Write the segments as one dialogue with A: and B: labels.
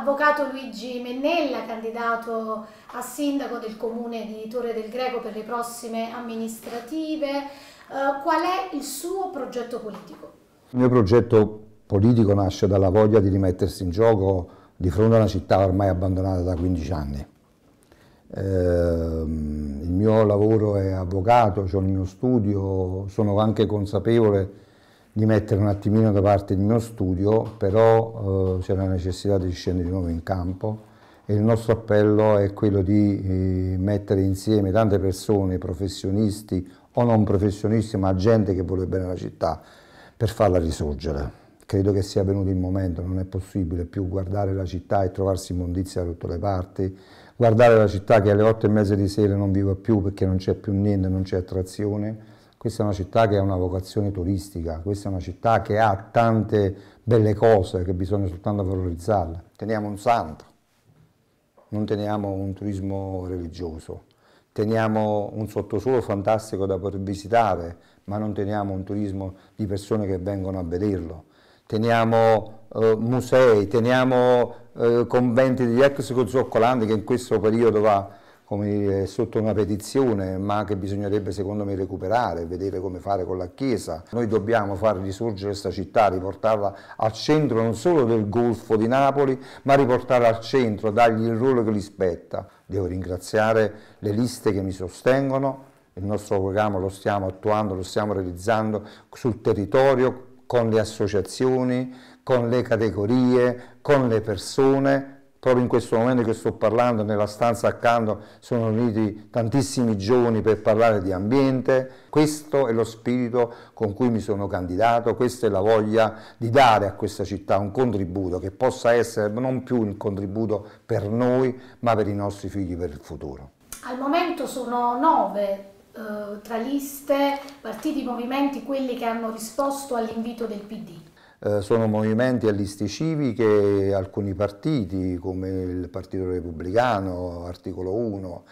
A: Avvocato Luigi Mennella, candidato a sindaco del comune di Torre del Greco per le prossime amministrative, eh, qual è il suo progetto politico? Il mio progetto politico nasce dalla voglia di rimettersi in gioco di fronte a una città ormai abbandonata da 15 anni. Eh, il mio lavoro è avvocato, ho il mio studio, sono anche consapevole di mettere un attimino da parte il mio studio, però eh, c'è la necessità di scendere di nuovo in campo e il nostro appello è quello di eh, mettere insieme tante persone, professionisti o non professionisti, ma gente che vuole bene la città, per farla risorgere. Credo che sia venuto il momento, non è possibile più guardare la città e trovarsi immondizia da tutte le parti, guardare la città che alle otto e mezza di sera non viva più perché non c'è più niente, non c'è attrazione questa è una città che ha una vocazione turistica, questa è una città che ha tante belle cose che bisogna soltanto valorizzarle. Teniamo un santo, non teniamo un turismo religioso, teniamo un sottosuolo fantastico da poter visitare, ma non teniamo un turismo di persone che vengono a vederlo. Teniamo eh, musei, teniamo eh, conventi degli ex zoccolanti che in questo periodo va dire, sotto una petizione, ma che bisognerebbe secondo me recuperare, vedere come fare con la Chiesa. Noi dobbiamo far risorgere questa città, riportarla al centro non solo del Golfo di Napoli, ma riportarla al centro, dargli il ruolo che gli spetta. Devo ringraziare le liste che mi sostengono, il nostro programma lo stiamo attuando, lo stiamo realizzando sul territorio, con le associazioni, con le categorie, con le persone, proprio in questo momento che sto parlando, nella stanza accanto sono uniti tantissimi giovani per parlare di ambiente. Questo è lo spirito con cui mi sono candidato, questa è la voglia di dare a questa città un contributo che possa essere non più un contributo per noi, ma per i nostri figli per il futuro. Al momento sono nove eh, tra liste, partiti, movimenti, quelli che hanno risposto all'invito del PD. Eh, sono movimenti a listi civiche alcuni partiti come il Partito Repubblicano, articolo 1,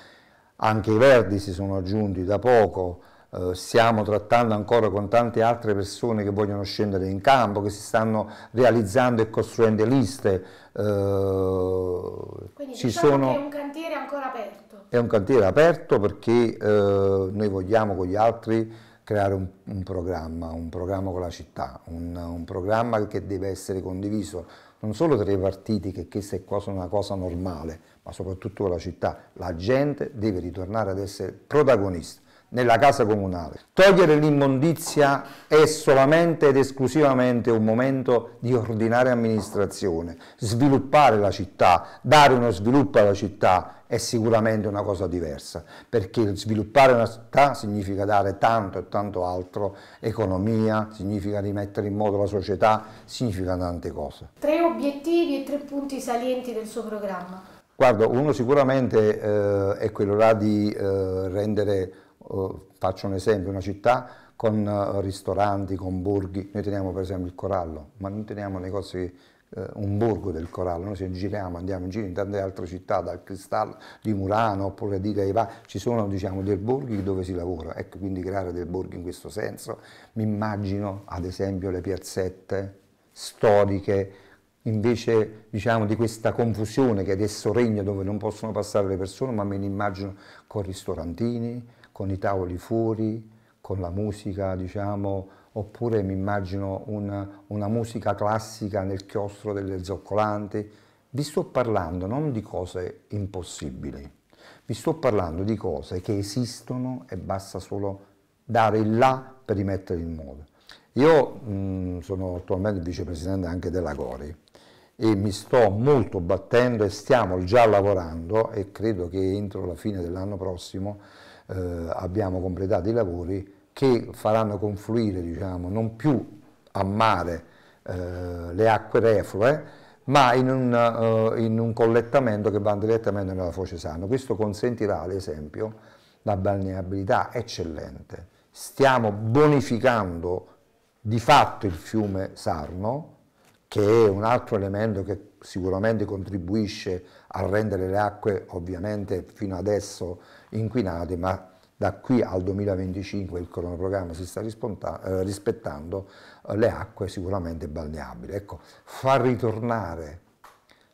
A: anche i Verdi si sono aggiunti da poco, eh, stiamo trattando ancora con tante altre persone che vogliono scendere in campo, che si stanno realizzando e costruendo liste. Eh, Quindi ci diciamo sono... è un cantiere ancora aperto. È un cantiere aperto perché eh, noi vogliamo con gli altri creare un, un, programma, un programma con la città, un, un, programma che deve essere condiviso non solo tra i partiti, che questa è cosa, una cosa normale, ma soprattutto con la città. La gente deve ritornare ad essere protagonista nella casa comunale. Togliere l'immondizia è solamente ed esclusivamente un momento di ordinaria amministrazione, sviluppare la città, dare uno sviluppo alla città, è sicuramente una cosa diversa, perché sviluppare una città significa dare tanto e tanto altro, economia, significa rimettere in moto la società, significa tante cose. Tre obiettivi e tre punti salienti del suo programma? Guardo, uno sicuramente eh, è quello là di eh, rendere, eh, faccio un esempio, una città con eh, ristoranti, con borghi, noi teniamo per esempio il Corallo, ma non teniamo negozi eh, un borgo del corallo, noi se giriamo, andiamo in giro in tante altre città, dal Cristallo di Murano oppure di Caivà, ci sono diciamo, dei borghi dove si lavora, ecco quindi creare dei borghi in questo senso, mi immagino ad esempio le piazzette storiche, invece diciamo, di questa confusione che adesso regna dove non possono passare le persone, ma me ne immagino con ristorantini, con i tavoli fuori, con la musica diciamo, oppure mi immagino una, una musica classica nel chiostro delle zoccolanti. Vi sto parlando non di cose impossibili, vi sto parlando di cose che esistono e basta solo dare il là per rimettere il modo. Io mh, mm, sono attualmente vicepresidente anche della Gori e mi sto molto battendo e stiamo già lavorando e credo che entro la fine dell'anno prossimo eh, abbiamo completato i lavori che faranno confluire diciamo, non più a mare eh, le acque reflue, ma in un, eh, in un, collettamento che va direttamente nella foce sana. Questo consentirà, ad esempio, la balneabilità eccellente. Stiamo bonificando di fatto il fiume Sarno, che è un altro elemento che sicuramente contribuisce a rendere le acque, ovviamente fino adesso inquinate, ma da qui al 2025 il cronoprogramma si sta eh, rispettando eh, le acque sicuramente balneabili. Ecco, far ritornare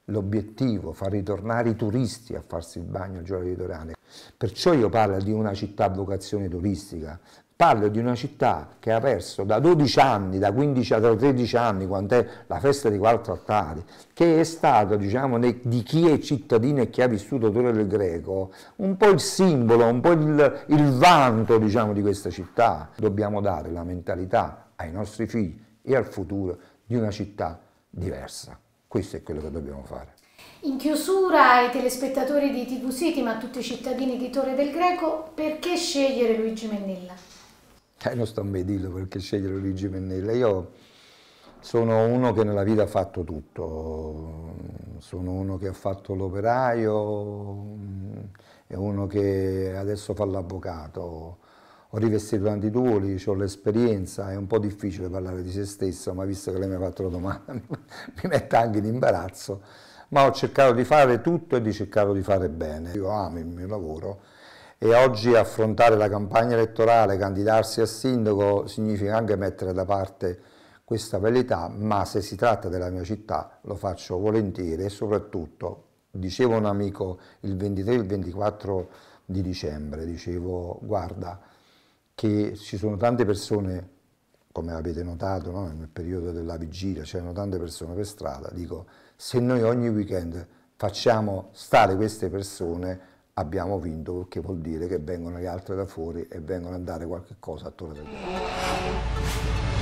A: l'obiettivo, far ritornare i turisti a farsi il bagno al Giorno Litorale. Perciò io parlo di una città a vocazione turistica, Parlo di una città che ha perso da 12 anni, da 15 a 13 anni, quando è la festa di quattro altari, che è stata, diciamo, di chi è cittadino e chi ha vissuto Torre del Greco, un po' il simbolo, un po' il, il vanto, diciamo, di questa città. Dobbiamo dare la mentalità ai nostri figli e al futuro di una città diversa. Questo è quello che dobbiamo fare. In chiusura ai telespettatori di TV City, ma a tutti i cittadini di Torre del Greco, perché scegliere Luigi Mennella? Eh, non sto a me dirlo perché scegliere Luigi Pennella. Io sono uno che nella vita ha fatto tutto. Sono uno che ha fatto l'operaio, mm, è uno che adesso fa l'avvocato. Ho rivestito tanti ruoli, ho l'esperienza, è un po' difficile parlare di se stesso, ma visto che lei mi ha fatto la domanda mi mette anche in imbarazzo ma ho cercato di fare tutto e di cercare di fare bene. Io amo il mio lavoro, e oggi affrontare la campagna elettorale, candidarsi a sindaco, significa anche mettere da parte questa velità, ma se si tratta della mia città lo faccio volentieri e soprattutto, dicevo a un amico il 23 e il 24 di dicembre, dicevo guarda che ci sono tante persone, come avete notato no? nel periodo della vigilia, c'erano tante persone per strada, dico se noi ogni weekend facciamo stare queste persone abbiamo vinto, che vuol dire che vengono le altre da fuori e vengono a dare qualche cosa attorno a te.